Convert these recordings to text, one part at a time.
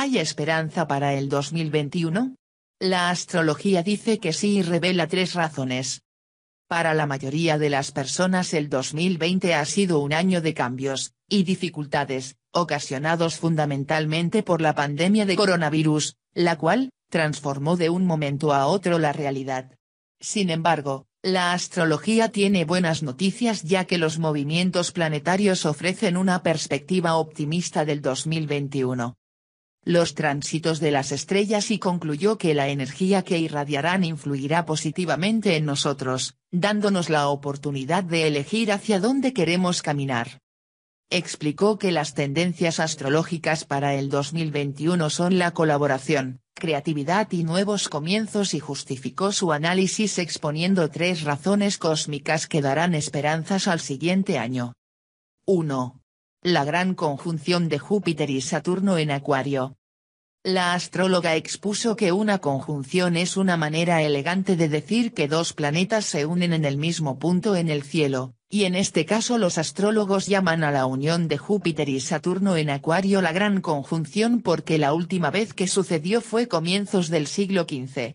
¿Hay esperanza para el 2021? La astrología dice que sí y revela tres razones. Para la mayoría de las personas el 2020 ha sido un año de cambios, y dificultades, ocasionados fundamentalmente por la pandemia de coronavirus, la cual, transformó de un momento a otro la realidad. Sin embargo, la astrología tiene buenas noticias ya que los movimientos planetarios ofrecen una perspectiva optimista del 2021 los tránsitos de las estrellas y concluyó que la energía que irradiarán influirá positivamente en nosotros, dándonos la oportunidad de elegir hacia dónde queremos caminar. Explicó que las tendencias astrológicas para el 2021 son la colaboración, creatividad y nuevos comienzos y justificó su análisis exponiendo tres razones cósmicas que darán esperanzas al siguiente año. 1. La gran conjunción de Júpiter y Saturno en Acuario, la astróloga expuso que una conjunción es una manera elegante de decir que dos planetas se unen en el mismo punto en el cielo, y en este caso los astrólogos llaman a la unión de Júpiter y Saturno en Acuario la gran conjunción porque la última vez que sucedió fue comienzos del siglo XV.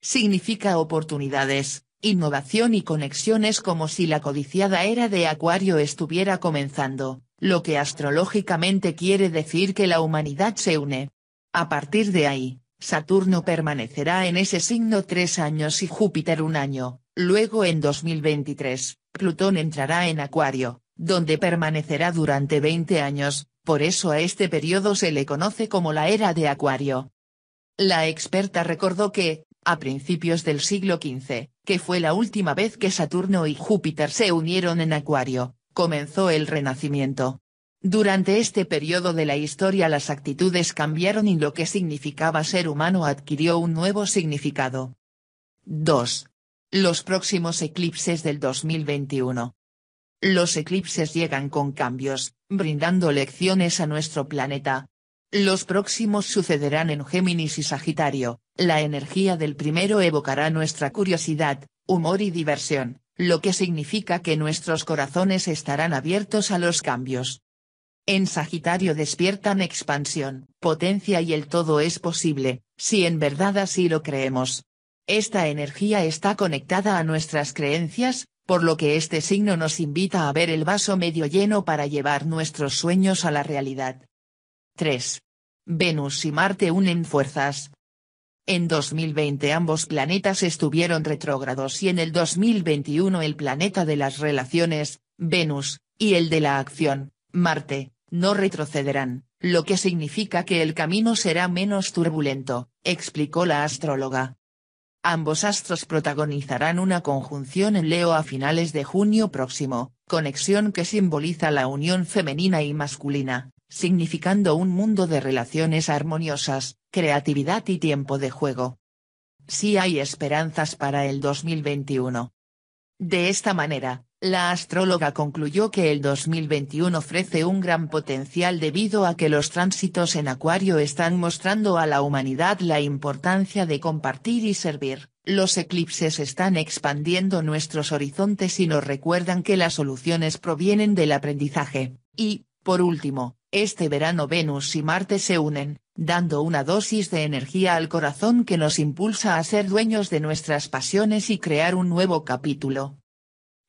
Significa oportunidades, innovación y conexiones como si la codiciada era de Acuario estuviera comenzando, lo que astrológicamente quiere decir que la humanidad se une. A partir de ahí, Saturno permanecerá en ese signo tres años y Júpiter un año, luego en 2023, Plutón entrará en Acuario, donde permanecerá durante 20 años, por eso a este periodo se le conoce como la era de Acuario. La experta recordó que, a principios del siglo XV, que fue la última vez que Saturno y Júpiter se unieron en Acuario, comenzó el Renacimiento. Durante este periodo de la historia las actitudes cambiaron y lo que significaba ser humano adquirió un nuevo significado. 2. Los próximos eclipses del 2021. Los eclipses llegan con cambios, brindando lecciones a nuestro planeta. Los próximos sucederán en Géminis y Sagitario, la energía del primero evocará nuestra curiosidad, humor y diversión, lo que significa que nuestros corazones estarán abiertos a los cambios. En Sagitario despiertan expansión, potencia y el todo es posible, si en verdad así lo creemos. Esta energía está conectada a nuestras creencias, por lo que este signo nos invita a ver el vaso medio lleno para llevar nuestros sueños a la realidad. 3. Venus y Marte unen fuerzas. En 2020 ambos planetas estuvieron retrógrados y en el 2021 el planeta de las relaciones, Venus, y el de la acción, Marte, no retrocederán, lo que significa que el camino será menos turbulento, explicó la astróloga. Ambos astros protagonizarán una conjunción en Leo a finales de junio próximo, conexión que simboliza la unión femenina y masculina, significando un mundo de relaciones armoniosas, creatividad y tiempo de juego. Sí hay esperanzas para el 2021. De esta manera, la astróloga concluyó que el 2021 ofrece un gran potencial debido a que los tránsitos en Acuario están mostrando a la humanidad la importancia de compartir y servir. Los eclipses están expandiendo nuestros horizontes y nos recuerdan que las soluciones provienen del aprendizaje. Y, por último, este verano Venus y Marte se unen, dando una dosis de energía al corazón que nos impulsa a ser dueños de nuestras pasiones y crear un nuevo capítulo.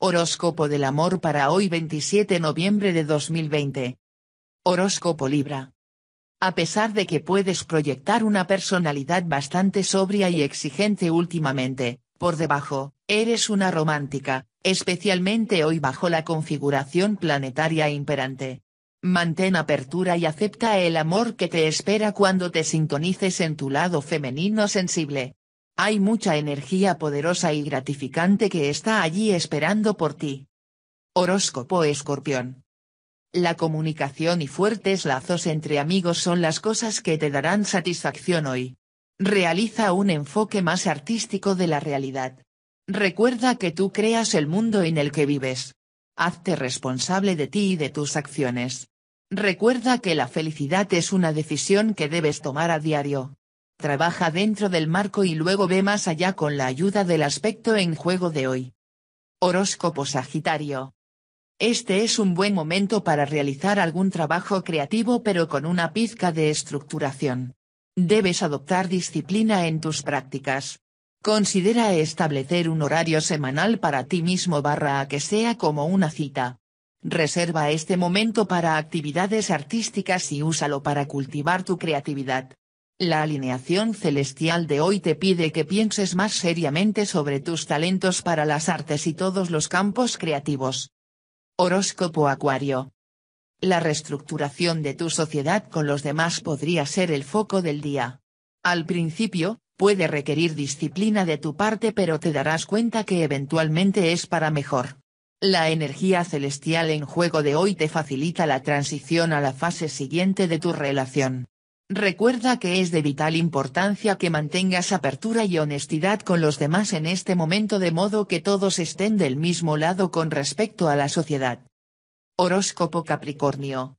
Horóscopo del amor para hoy 27 de noviembre de 2020. Horóscopo Libra. A pesar de que puedes proyectar una personalidad bastante sobria y exigente últimamente, por debajo, eres una romántica, especialmente hoy bajo la configuración planetaria imperante. Mantén apertura y acepta el amor que te espera cuando te sintonices en tu lado femenino sensible. Hay mucha energía poderosa y gratificante que está allí esperando por ti. Horóscopo Escorpión. La comunicación y fuertes lazos entre amigos son las cosas que te darán satisfacción hoy. Realiza un enfoque más artístico de la realidad. Recuerda que tú creas el mundo en el que vives. Hazte responsable de ti y de tus acciones. Recuerda que la felicidad es una decisión que debes tomar a diario trabaja dentro del marco y luego ve más allá con la ayuda del aspecto en juego de hoy. Horóscopo Sagitario. Este es un buen momento para realizar algún trabajo creativo pero con una pizca de estructuración. Debes adoptar disciplina en tus prácticas. Considera establecer un horario semanal para ti mismo barra a que sea como una cita. Reserva este momento para actividades artísticas y úsalo para cultivar tu creatividad. La alineación celestial de hoy te pide que pienses más seriamente sobre tus talentos para las artes y todos los campos creativos. Horóscopo Acuario. La reestructuración de tu sociedad con los demás podría ser el foco del día. Al principio, puede requerir disciplina de tu parte pero te darás cuenta que eventualmente es para mejor. La energía celestial en juego de hoy te facilita la transición a la fase siguiente de tu relación. Recuerda que es de vital importancia que mantengas apertura y honestidad con los demás en este momento de modo que todos estén del mismo lado con respecto a la sociedad. Horóscopo Capricornio.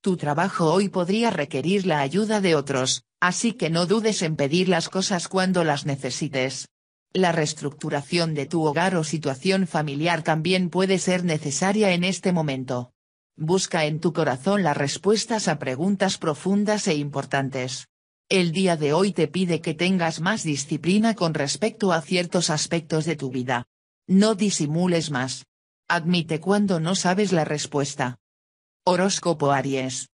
Tu trabajo hoy podría requerir la ayuda de otros, así que no dudes en pedir las cosas cuando las necesites. La reestructuración de tu hogar o situación familiar también puede ser necesaria en este momento. Busca en tu corazón las respuestas a preguntas profundas e importantes. El día de hoy te pide que tengas más disciplina con respecto a ciertos aspectos de tu vida. No disimules más. Admite cuando no sabes la respuesta. Horóscopo Aries.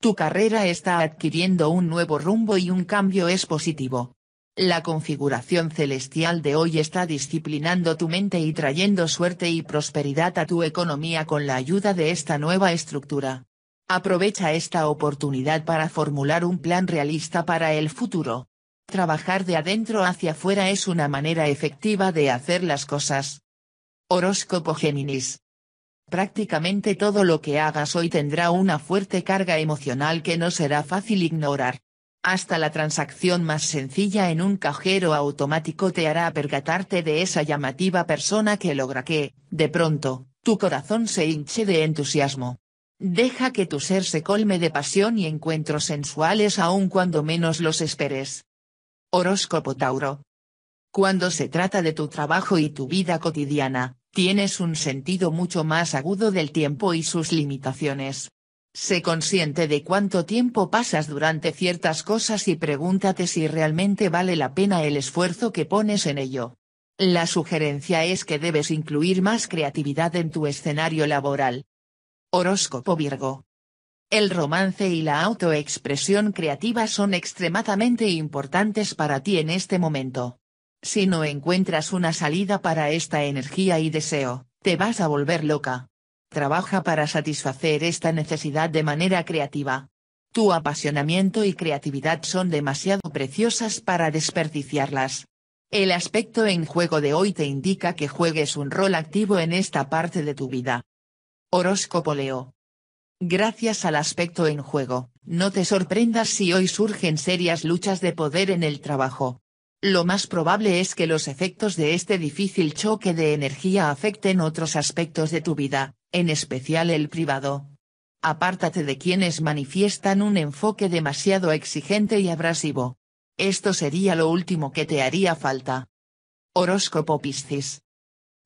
Tu carrera está adquiriendo un nuevo rumbo y un cambio es positivo. La configuración celestial de hoy está disciplinando tu mente y trayendo suerte y prosperidad a tu economía con la ayuda de esta nueva estructura. Aprovecha esta oportunidad para formular un plan realista para el futuro. Trabajar de adentro hacia afuera es una manera efectiva de hacer las cosas. Horóscopo Géminis. Prácticamente todo lo que hagas hoy tendrá una fuerte carga emocional que no será fácil ignorar. Hasta la transacción más sencilla en un cajero automático te hará percatarte de esa llamativa persona que logra que, de pronto, tu corazón se hinche de entusiasmo. Deja que tu ser se colme de pasión y encuentros sensuales aun cuando menos los esperes. Horóscopo Tauro. Cuando se trata de tu trabajo y tu vida cotidiana, tienes un sentido mucho más agudo del tiempo y sus limitaciones, Sé consciente de cuánto tiempo pasas durante ciertas cosas y pregúntate si realmente vale la pena el esfuerzo que pones en ello. La sugerencia es que debes incluir más creatividad en tu escenario laboral. Horóscopo Virgo. El romance y la autoexpresión creativa son extremadamente importantes para ti en este momento. Si no encuentras una salida para esta energía y deseo, te vas a volver loca. Trabaja para satisfacer esta necesidad de manera creativa. Tu apasionamiento y creatividad son demasiado preciosas para desperdiciarlas. El aspecto en juego de hoy te indica que juegues un rol activo en esta parte de tu vida. Horóscopo Leo. Gracias al aspecto en juego, no te sorprendas si hoy surgen serias luchas de poder en el trabajo. Lo más probable es que los efectos de este difícil choque de energía afecten otros aspectos de tu vida, en especial el privado. Apártate de quienes manifiestan un enfoque demasiado exigente y abrasivo. Esto sería lo último que te haría falta. Horóscopo Piscis.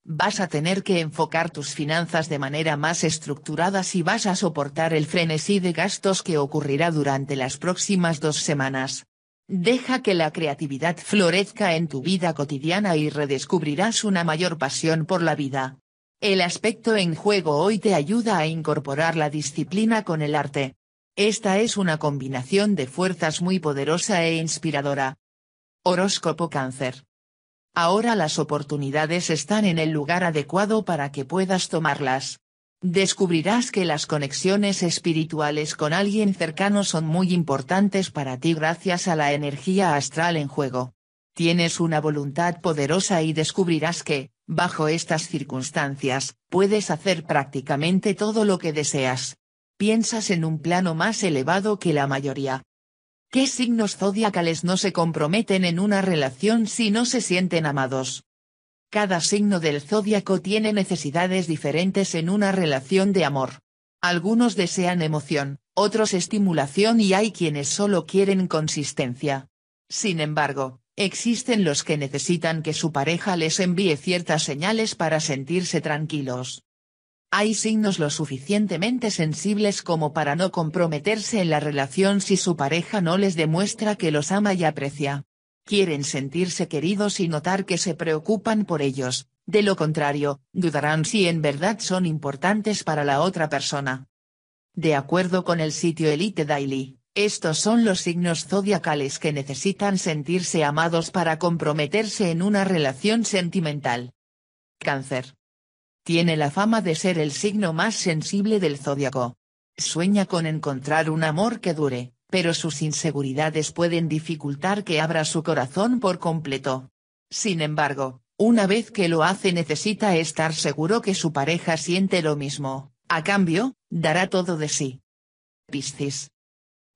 Vas a tener que enfocar tus finanzas de manera más estructurada si vas a soportar el frenesí de gastos que ocurrirá durante las próximas dos semanas. Deja que la creatividad florezca en tu vida cotidiana y redescubrirás una mayor pasión por la vida. El aspecto en juego hoy te ayuda a incorporar la disciplina con el arte. Esta es una combinación de fuerzas muy poderosa e inspiradora. Horóscopo Cáncer. Ahora las oportunidades están en el lugar adecuado para que puedas tomarlas. Descubrirás que las conexiones espirituales con alguien cercano son muy importantes para ti gracias a la energía astral en juego. Tienes una voluntad poderosa y descubrirás que, bajo estas circunstancias, puedes hacer prácticamente todo lo que deseas. Piensas en un plano más elevado que la mayoría. ¿Qué signos zodiacales no se comprometen en una relación si no se sienten amados? Cada signo del zodiaco tiene necesidades diferentes en una relación de amor. Algunos desean emoción, otros estimulación y hay quienes solo quieren consistencia. Sin embargo, Existen los que necesitan que su pareja les envíe ciertas señales para sentirse tranquilos. Hay signos lo suficientemente sensibles como para no comprometerse en la relación si su pareja no les demuestra que los ama y aprecia. Quieren sentirse queridos y notar que se preocupan por ellos, de lo contrario, dudarán si en verdad son importantes para la otra persona. De acuerdo con el sitio Elite Daily, estos son los signos zodiacales que necesitan sentirse amados para comprometerse en una relación sentimental. Cáncer. Tiene la fama de ser el signo más sensible del zodiaco. Sueña con encontrar un amor que dure, pero sus inseguridades pueden dificultar que abra su corazón por completo. Sin embargo, una vez que lo hace necesita estar seguro que su pareja siente lo mismo, a cambio, dará todo de sí. Piscis.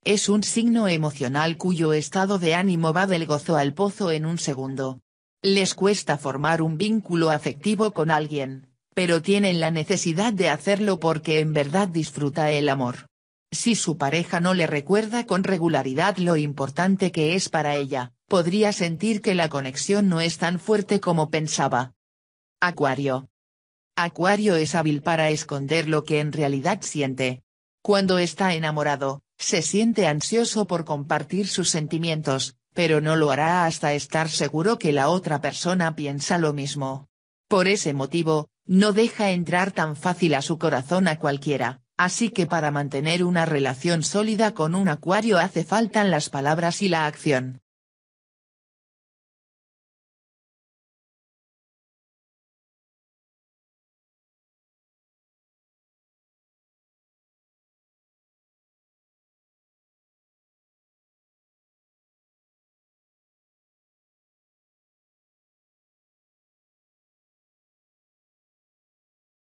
Es un signo emocional cuyo estado de ánimo va del gozo al pozo en un segundo. Les cuesta formar un vínculo afectivo con alguien, pero tienen la necesidad de hacerlo porque en verdad disfruta el amor. Si su pareja no le recuerda con regularidad lo importante que es para ella, podría sentir que la conexión no es tan fuerte como pensaba. Acuario. Acuario es hábil para esconder lo que en realidad siente. Cuando está enamorado, se siente ansioso por compartir sus sentimientos, pero no lo hará hasta estar seguro que la otra persona piensa lo mismo. Por ese motivo, no deja entrar tan fácil a su corazón a cualquiera, así que para mantener una relación sólida con un acuario hace falta las palabras y la acción.